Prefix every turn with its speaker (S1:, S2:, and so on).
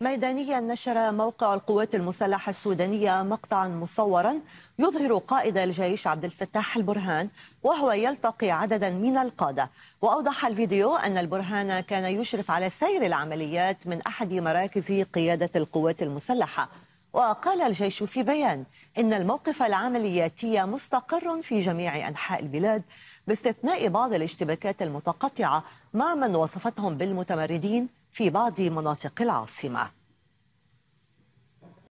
S1: ميدانيا نشر موقع القوات المسلحة السودانية مقطعا مصورا يظهر قائد الجيش عبد الفتاح البرهان وهو يلتقي عددا من القادة وأوضح الفيديو أن البرهان كان يشرف على سير العمليات من أحد مراكز قيادة القوات المسلحة وقال الجيش في بيان إن الموقف العملياتي مستقر في جميع أنحاء البلاد باستثناء بعض الاشتباكات المتقطعة مع من وصفتهم بالمتمردين في بعض مناطق العاصمة